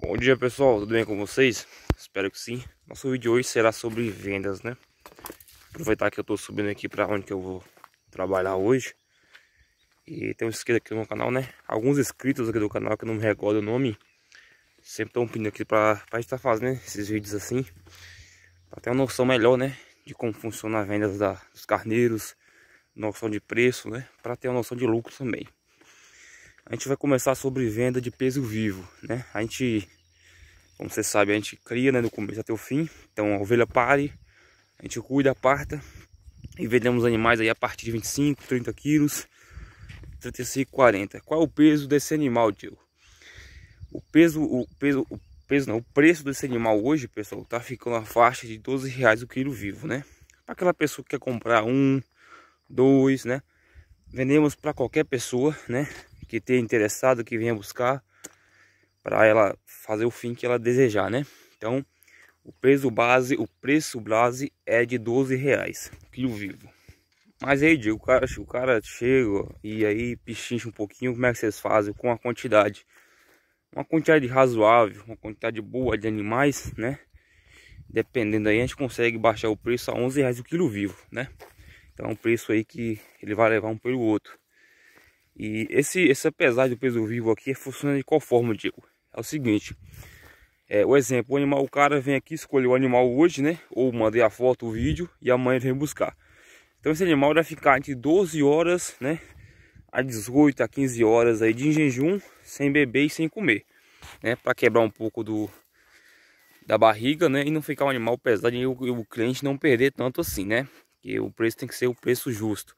Bom dia pessoal, tudo bem com vocês? Espero que sim. Nosso vídeo hoje será sobre vendas, né? Aproveitar que eu tô subindo aqui para onde que eu vou trabalhar hoje. E tem um inscrito aqui no meu canal, né? Alguns inscritos aqui do canal que eu não me recordo o nome. Sempre estão pedindo aqui para a gente estar tá fazendo esses vídeos assim. Pra ter uma noção melhor, né? De como funciona a venda da, dos carneiros. Noção de preço, né? Pra ter uma noção de lucro também a gente vai começar sobre venda de peso vivo, né? A gente, como você sabe, a gente cria né, do começo até o fim. Então a ovelha pare, a gente cuida, aparta e vendemos animais aí a partir de 25, 30 quilos, 35, 40. Qual é o peso desse animal, Diego? O peso, o peso, o peso não, o preço desse animal hoje, pessoal, tá ficando na faixa de 12 reais o quilo vivo, né? Para aquela pessoa que quer comprar um, dois, né? Vendemos para qualquer pessoa, né? que ter interessado que venha buscar para ela fazer o fim que ela desejar, né? Então, o preço base, o preço base é de 12 reais quilo vivo. Mas aí, digo o cara, o cara chega e aí pichincha um pouquinho, como é que vocês fazem com a quantidade? Uma quantidade razoável, uma quantidade boa de animais, né? Dependendo aí, a gente consegue baixar o preço a 11 reais o quilo vivo, né? Então é um preço aí que ele vai levar um pelo outro. E esse, essa pesagem do peso vivo aqui funciona de qual forma, Diego? É o seguinte, é, o exemplo, o animal, o cara vem aqui, escolher o animal hoje, né? Ou mandei a foto, o vídeo e amanhã ele vem buscar. Então esse animal vai ficar entre 12 horas, né? A 18 a 15 horas aí de jejum, sem beber e sem comer, né? Para quebrar um pouco do da barriga, né? E não ficar um animal pesado e o, e o cliente não perder tanto assim, né? Que o preço tem que ser o preço justo.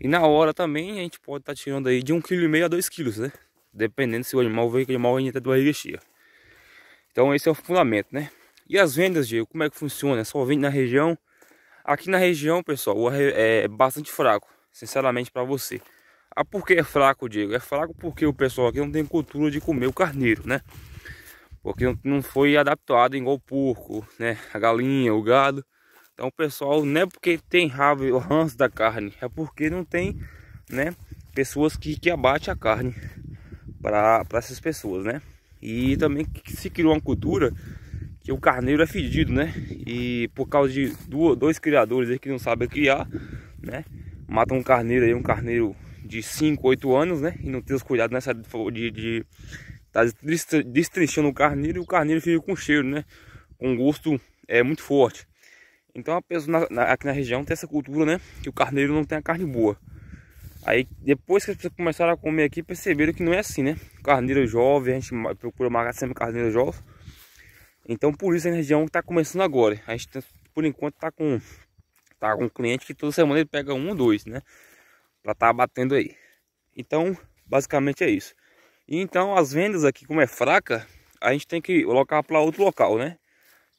E na hora também a gente pode estar tá tirando aí de 1,5 kg a 2 kg, né? Dependendo se o animal vem que o animal ainda é do de Então esse é o fundamento, né? E as vendas, Diego, como é que funciona? É só vende na região. Aqui na região, pessoal, é bastante fraco, sinceramente para você. Ah, por que é fraco, Diego? É fraco porque o pessoal aqui não tem cultura de comer o carneiro, né? Porque não foi adaptado igual o porco, né? A galinha, o gado. Então, pessoal, não é porque tem rabo ou ranço da carne, é porque não tem, né, pessoas que, que abate a carne para essas pessoas, né? E também se criou uma cultura que o carneiro é fedido, né? E por causa de dois criadores aí que não sabem criar, né? Matam um carneiro aí, um carneiro de 5, 8 anos, né? E não tem os cuidados nessa de, de tá destrinchando o carneiro e o carneiro fica com cheiro, né? Com gosto é muito forte. Então a pessoa na, na, aqui na região tem essa cultura, né? Que o carneiro não tem a carne boa. Aí depois que as pessoas começaram a comer aqui, perceberam que não é assim, né? Carneiro jovem, a gente procura marcar sempre carneiro jovem. Então por isso a região está começando agora. A gente por enquanto está com tá com um cliente que toda semana ele pega um ou dois, né? Para estar tá batendo aí. Então, basicamente é isso. E então as vendas aqui como é fraca, a gente tem que colocar para outro local, né?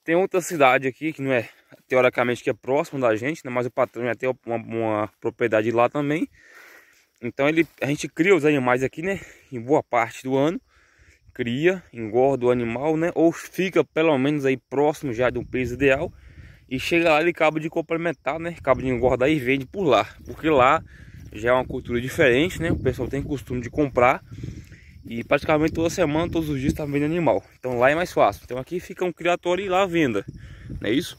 Tem outra cidade aqui que não é teoricamente que é próximo da gente, né? mas o patrão já tem uma, uma propriedade lá também. Então ele, a gente cria os animais aqui, né? Em boa parte do ano. Cria, engorda o animal, né? Ou fica pelo menos aí próximo já de um peso ideal. E chega lá ele acaba de complementar, né? Acaba de engordar e vende por lá. Porque lá já é uma cultura diferente, né? O pessoal tem costume de comprar e praticamente toda semana, todos os dias tá vendo animal. Então lá é mais fácil. Então aqui fica um criatório e lá a venda. Não é isso?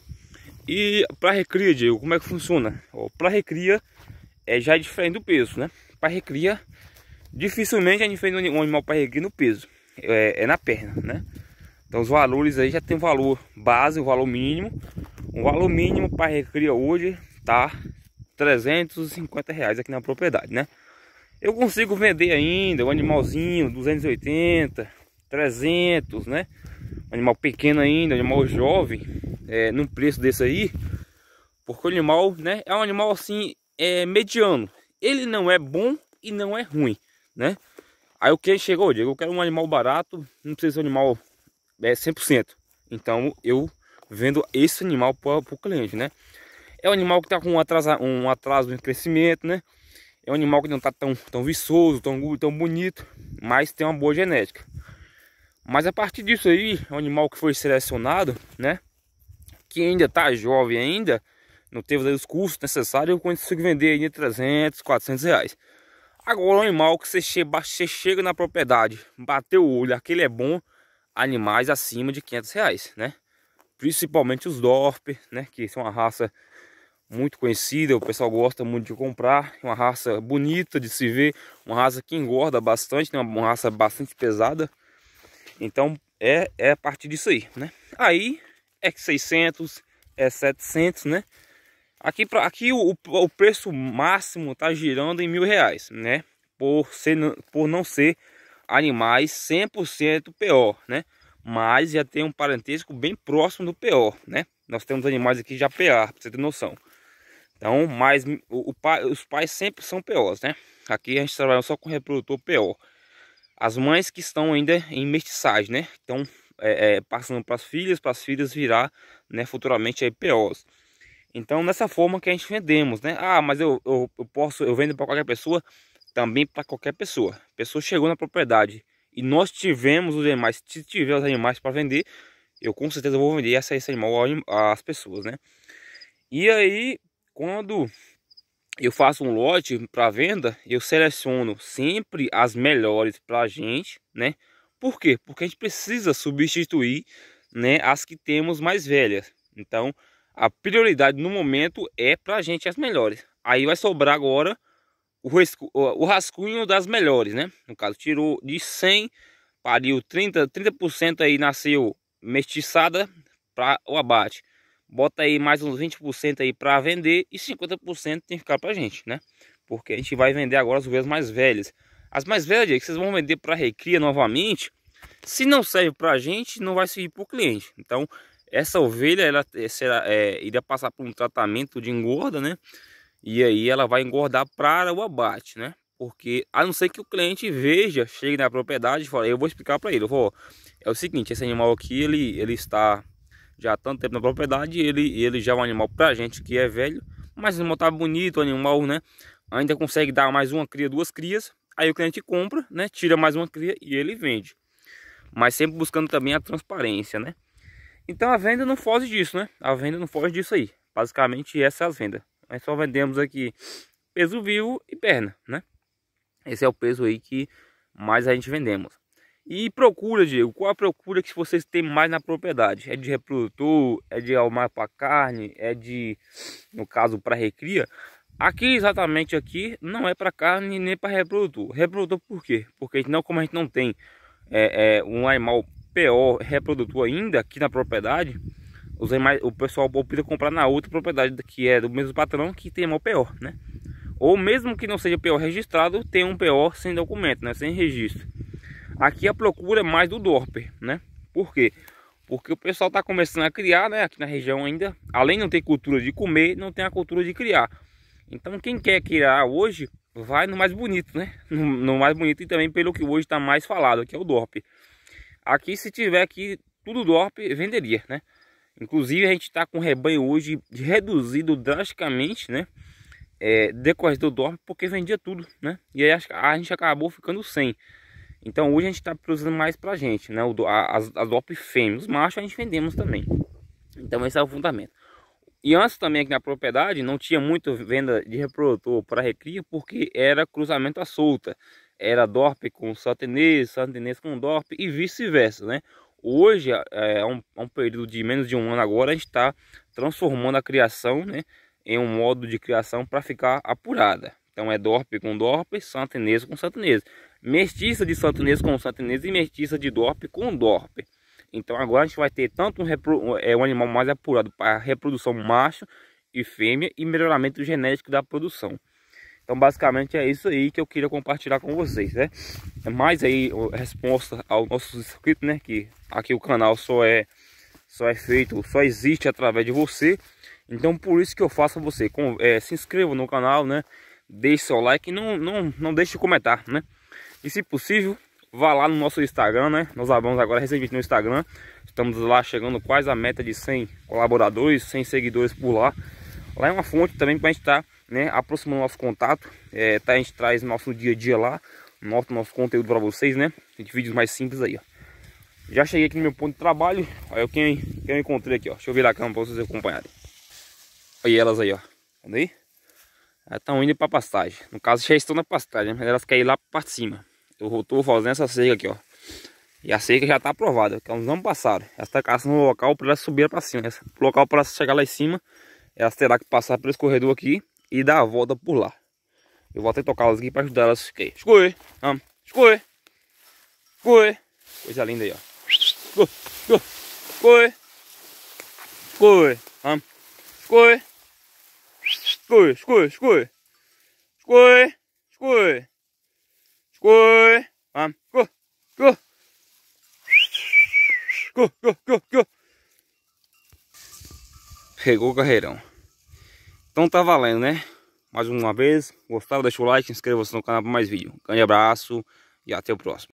E para recria, Diego, como é que funciona? Para recria é já é diferente do peso, né? Para recria, dificilmente a gente vende um animal para recria no peso. É, é, na perna, né? Então os valores aí já tem valor base, o valor mínimo. O valor mínimo para recria hoje tá 350 reais aqui na propriedade, né? Eu consigo vender ainda um animalzinho 280, 300, né? Um animal pequeno ainda, um animal jovem, é, num preço desse aí. Porque o animal, né, é um animal assim, é mediano. Ele não é bom e não é ruim, né? Aí o que chegou, Diego, eu quero um animal barato, não precisa ser um animal é, 100%. Então eu vendo esse animal para o cliente, né? É um animal que está com um atraso, um atraso no crescimento, né? É um animal que não está tão, tão viçoso, tão, tão bonito, mas tem uma boa genética. Mas a partir disso aí, é um animal que foi selecionado, né? Que ainda está jovem ainda, não teve os custos necessários, eu consigo vender aí de 300, 400 reais. Agora, o animal que você chega, na propriedade, bateu o olho, aquele é bom, animais acima de 500 reais, né? Principalmente os Dorper, né? Que são uma raça muito conhecida, o pessoal gosta muito de comprar, é uma raça bonita de se ver, uma raça que engorda bastante, né? uma raça bastante pesada. Então é, é a partir disso aí, né? Aí é 600, é 700, né? Aqui, pra, aqui o, o preço máximo tá girando em mil reais, né? Por, ser, por não ser animais 100% PO, né? Mas já tem um parentesco bem próximo do PO, né? Nós temos animais aqui já PA, pra você ter noção. Então, mas o, o pai, os pais sempre são piores, né? Aqui a gente trabalha só com reprodutor PO. As mães que estão ainda em mestiçagem, né? Então, é, é, passando para as filhas, para as filhas virar, né, futuramente aí POs. Então, nessa forma que a gente vendemos, né? Ah, mas eu, eu, eu posso, eu vendo para qualquer pessoa, também para qualquer pessoa. A pessoa chegou na propriedade e nós tivemos os animais, se tiver os animais para vender, eu com certeza vou vender essa, esse animal às pessoas, né? E aí, quando eu faço um lote para venda, eu seleciono sempre as melhores para a gente, né? Por quê? Porque a gente precisa substituir né, as que temos mais velhas. Então, a prioridade no momento é para a gente as melhores. Aí vai sobrar agora o, rascunho das melhores, né? No caso, tirou de 100, pariu 30%, 30% aí nasceu mestiçada para o abate bota aí mais uns 20% aí para vender e 50% tem que ficar para a gente, né? Porque a gente vai vender agora as ovelhas mais velhas. As mais velhas que vocês vão vender para recria novamente, se não serve para a gente, não vai servir para o cliente. Então, essa ovelha ela será, é, iria passar por um tratamento de engorda, né? E aí ela vai engordar para o abate, né? Porque a não ser que o cliente veja, chegue na propriedade e fale, eu vou explicar para ele, eu vou, é o seguinte, esse animal aqui ele, ele está já há tanto tempo na propriedade, ele, ele já é um animal a gente que é velho, mas o animal tá bonito, o animal, né, ainda consegue dar mais uma cria, duas crias, aí o cliente compra, né, tira mais uma cria e ele vende. Mas sempre buscando também a transparência, né. Então a venda não foge disso, né, a venda não foge disso aí, basicamente essa é a venda. Nós só vendemos aqui peso vivo e perna, né. Esse é o peso aí que mais a gente vendemos. E procura, Diego, qual a procura que vocês têm mais na propriedade? É de reprodutor, é de almar para carne, é de, no caso, para recria? Aqui, exatamente aqui, não é para carne nem para reprodutor. Reprodutor por quê? Porque não, como a gente não tem é, é, um animal pior reprodutor ainda aqui na propriedade, os animais, o pessoal opta comprar na outra propriedade que é do mesmo patrão que tem animal PO, né? Ou mesmo que não seja pior registrado, tem um pior sem documento, né? Sem registro. Aqui a procura é mais do Dorper, né? Por quê? Porque o pessoal está começando a criar, né? Aqui na região ainda, além de não ter cultura de comer, não tem a cultura de criar. Então quem quer criar hoje, vai no mais bonito, né? No, no mais bonito e também pelo que hoje está mais falado, que é o Dorper. Aqui se tiver aqui tudo Dorper, venderia, né? Inclusive a gente está com rebanho hoje reduzido drasticamente, né? É, decorrer do Dorper, porque vendia tudo, né? E aí a gente acabou ficando sem. Então hoje a gente está produzindo mais para a gente, né? O, as, as DOP fêmeas, os machos a gente vendemos também. Então esse é o fundamento. E antes também aqui na propriedade não tinha muito venda de reprodutor para recria porque era cruzamento à solta. Era dorpe com Santinês, Santinês com dorpe e vice-versa, né? Hoje, é, é um, é um, período de menos de um ano agora, a gente está transformando a criação né, em um modo de criação para ficar apurada. Então é Dorpe com Dorpe, Santo com Santo Mestiça de Santo com Santo e mestiça de Dorpe com Dorpe. Então agora a gente vai ter tanto um, é, um animal mais apurado para reprodução macho e fêmea e melhoramento genético da produção. Então basicamente é isso aí que eu queria compartilhar com vocês, né? É mais aí resposta aos nossos inscritos, né? Que aqui o canal só é, só é feito, só existe através de você. Então por isso que eu faço você, com, é, se inscreva no canal, né? deixe seu like e não, não, não deixe de comentar, né? E se possível, vá lá no nosso Instagram, né? Nós abrimos agora recentemente no Instagram. Estamos lá chegando quase a meta de 100 colaboradores, 100 seguidores por lá. Lá é uma fonte também para a gente estar tá, né, aproximando nosso contato. É, tá, a gente traz nosso dia a dia lá, nosso, nosso conteúdo para vocês, né? De vídeos mais simples aí, ó. Já cheguei aqui no meu ponto de trabalho. Olha quem, quem eu encontrei aqui, ó. Deixa eu virar a cama para vocês acompanharem. Olha elas aí, ó. aí? estão indo para pastagem. No caso, já estão na pastagem, mas elas querem ir lá para parte de cima. Eu estou fazendo essa seca aqui, ó. E a seca já está aprovada, que é elas não passaram. Elas estão caçando no local para elas subirem para cima. O local para elas chegar lá em cima, elas terão que passar pelo escorredor aqui e dar a volta por lá. Eu vou até tocar elas aqui para ajudar elas a ficar. É escorre, vamos, Coisa linda aí, ó. Escorre, escorre, Escui, escui, escui. Escui, escui. Escui. Vamos. Go, go. Go, go, go, go. Regou o carreirão. Então tá valendo, né? Mais uma vez. Gostaram, deixa o like, inscreva-se no canal para mais vídeo. grande abraço e até o próximo.